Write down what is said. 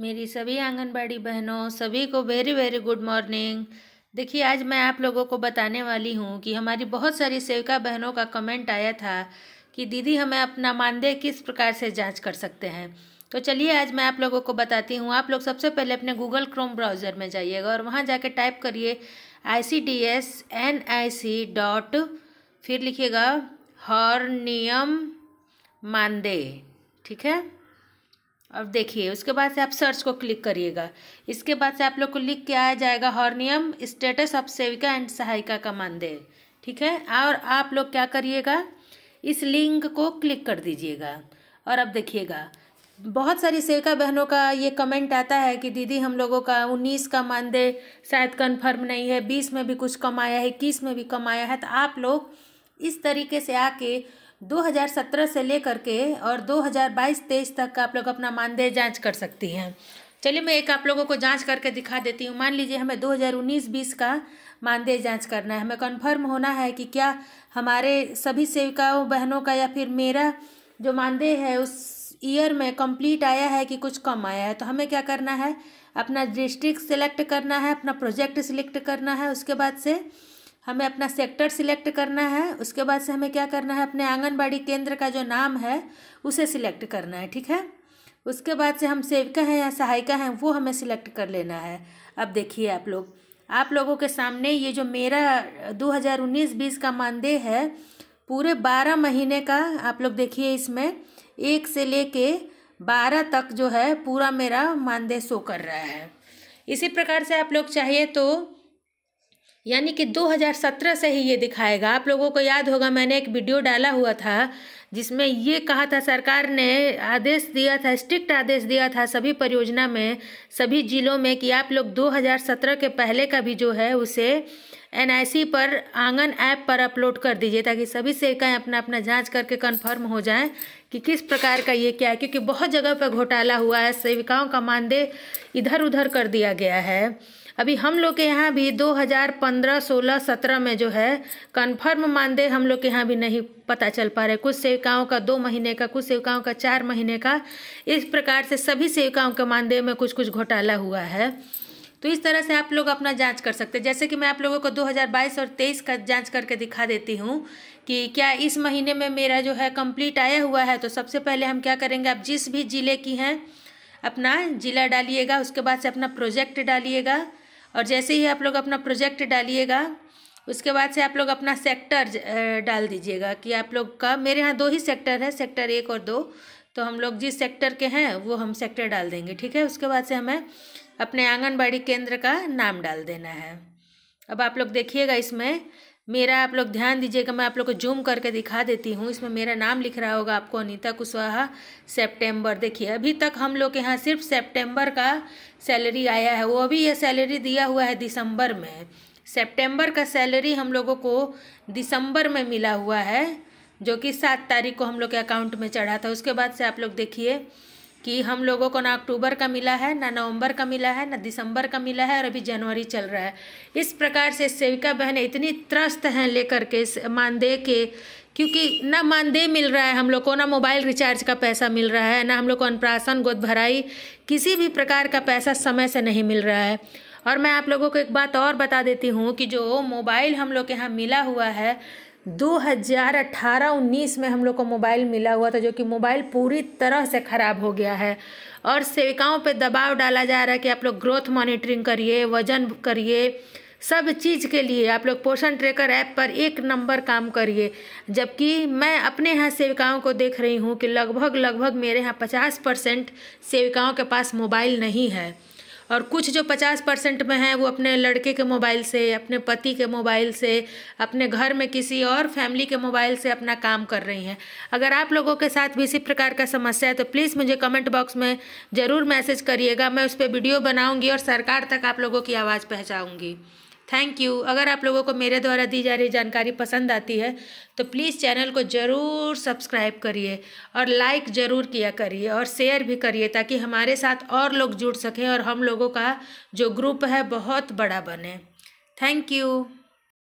मेरी सभी आंगनबाड़ी बहनों सभी को वेरी वेरी गुड मॉर्निंग देखिए आज मैं आप लोगों को बताने वाली हूँ कि हमारी बहुत सारी सेविका बहनों का कमेंट आया था कि दीदी हमें अपना मानदेय किस प्रकार से जांच कर सकते हैं तो चलिए आज मैं आप लोगों को बताती हूँ आप लोग सबसे पहले अपने गूगल क्रोम ब्राउज़र में जाइएगा और वहाँ जाके टाइप करिए I C S N I C dot फिर लिखिएगा हॉर्नियम मानदेय ठीक है अब देखिए उसके बाद से आप सर्च को क्लिक करिएगा इसके बाद से आप लोग को लिख के आया जाएगा हॉर्नियम स्टेटस ऑफ सेविका एंड सहायिका का मानदेय ठीक है और आप लोग क्या करिएगा इस लिंक को क्लिक कर दीजिएगा और अब देखिएगा बहुत सारी सेविका बहनों का ये कमेंट आता है कि दीदी हम लोगों का उन्नीस का मानदेय शायद कन्फर्म नहीं है बीस में भी कुछ कमाया है इक्कीस में भी कमाया है तो आप लोग इस तरीके से आके 2017 से लेकर के और 2022-23 तक का आप लोग अपना मानदेय जांच कर सकती हैं चलिए मैं एक आप लोगों को जांच करके दिखा देती हूँ मान लीजिए हमें 2019-20 का मानदेय जांच करना है हमें कन्फर्म होना है कि क्या हमारे सभी सेविकाओं बहनों का या फिर मेरा जो मानदेय है उस ईयर में कंप्लीट आया है कि कुछ कम आया है तो हमें क्या करना है अपना डिस्ट्रिक्ट सेलेक्ट करना है अपना प्रोजेक्ट सिलेक्ट करना है उसके बाद से हमें अपना सेक्टर सिलेक्ट करना है उसके बाद से हमें क्या करना है अपने आंगनबाड़ी केंद्र का जो नाम है उसे सिलेक्ट करना है ठीक है उसके बाद से हम सेविका हैं या सहायिका हैं वो हमें सिलेक्ट कर लेना है अब देखिए आप लोग आप लोगों के सामने ये जो मेरा 2019-20 का मानदेय है पूरे बारह महीने का आप लोग देखिए इसमें एक से ले कर बारह तक जो है पूरा मेरा मानदेय शो कर रहा है इसी प्रकार से आप लोग चाहिए तो यानी कि 2017 से ही ये दिखाएगा आप लोगों को याद होगा मैंने एक वीडियो डाला हुआ था जिसमें ये कहा था सरकार ने आदेश दिया था स्ट्रिक्ट आदेश दिया था सभी परियोजना में सभी जिलों में कि आप लोग 2017 के पहले का भी जो है उसे एनआईसी पर आंगन ऐप पर अपलोड कर दीजिए ताकि सभी सेविकाएँ अपना अपना जांच करके कंफर्म हो जाएं कि किस प्रकार का ये क्या है क्योंकि बहुत जगह पर घोटाला हुआ है सेविकाओं का मानदेय इधर उधर कर दिया गया है अभी हम लोग के यहाँ भी 2015 16 17 में जो है कन्फर्म मानदेय हम लोग के यहाँ भी नहीं पता चल पा रहे कुछ सेविकाओं का दो महीने का कुछ सेविकाओं का चार महीने का इस प्रकार से सभी सेविकाओं के मानदेय में कुछ कुछ घोटाला हुआ है तो इस तरह से आप लोग अपना जांच कर सकते हैं जैसे कि मैं आप लोगों को 2022 और 23 का जांच करके दिखा देती हूँ कि क्या इस महीने में मेरा जो है कंप्लीट आया हुआ है तो सबसे पहले हम क्या करेंगे आप जिस भी ज़िले की हैं अपना ज़िला डालिएगा उसके बाद से अपना प्रोजेक्ट डालिएगा और जैसे ही आप लोग अपना प्रोजेक्ट डालिएगा उसके बाद से आप लोग अपना सेक्टर डाल दीजिएगा कि आप लोग का मेरे यहाँ दो ही सेक्टर है सेक्टर एक और दो तो हम लोग जिस सेक्टर के हैं वो हम सेक्टर डाल देंगे ठीक है उसके बाद से हमें अपने आंगनबाड़ी केंद्र का नाम डाल देना है अब आप लोग देखिएगा इसमें मेरा आप लोग ध्यान दीजिएगा मैं आप लोग को जूम करके दिखा देती हूँ इसमें मेरा नाम लिख रहा होगा आपको अनीता कुशवाहा सेप्टेम्बर देखिए अभी तक हम लोग के यहाँ सिर्फ सेप्टेम्बर का सैलरी आया है वो अभी यह सैलरी दिया हुआ है दिसंबर में सेप्टेम्बर का सैलरी हम लोगों को दिसंबर में मिला हुआ है जो कि सात तारीख को हम लोग के अकाउंट में चढ़ा था उसके बाद से आप लोग देखिए कि हम लोगों को ना अक्टूबर का मिला है ना नवंबर का मिला है ना दिसंबर का मिला है और अभी जनवरी चल रहा है इस प्रकार से सेविका बहनें इतनी त्रस्त हैं लेकर के मानदेय के क्योंकि ना मानदेय मिल रहा है हम लोग को ना मोबाइल रिचार्ज का पैसा मिल रहा है ना हम लोग को अनप्राशन गोद भराई किसी भी प्रकार का पैसा समय से नहीं मिल रहा है और मैं आप लोगों को एक बात और बता देती हूँ कि जो मोबाइल हम लोग के यहाँ मिला हुआ है 2018-19 में हम लोग को मोबाइल मिला हुआ था जो कि मोबाइल पूरी तरह से ख़राब हो गया है और सेविकाओं पे दबाव डाला जा रहा है कि आप लोग ग्रोथ मॉनिटरिंग करिए वजन करिए सब चीज़ के लिए आप लोग पोषण ट्रेकर ऐप पर एक नंबर काम करिए जबकि मैं अपने यहाँ सेविकाओं को देख रही हूँ कि लगभग लगभग मेरे यहाँ पचास परसेंट सेविकाओं के पास मोबाइल नहीं है और कुछ जो पचास परसेंट में हैं वो अपने लड़के के मोबाइल से अपने पति के मोबाइल से अपने घर में किसी और फैमिली के मोबाइल से अपना काम कर रही हैं अगर आप लोगों के साथ भी इसी प्रकार का समस्या है तो प्लीज़ मुझे कमेंट बॉक्स में ज़रूर मैसेज करिएगा मैं उस पर वीडियो बनाऊँगी और सरकार तक आप लोगों की आवाज़ पहुँचाऊँगी थैंक यू अगर आप लोगों को मेरे द्वारा दी जा रही जानकारी पसंद आती है तो प्लीज़ चैनल को ज़रूर सब्सक्राइब करिए और लाइक ज़रूर किया करिए और शेयर भी करिए ताकि हमारे साथ और लोग जुड़ सकें और हम लोगों का जो ग्रुप है बहुत बड़ा बने थैंक यू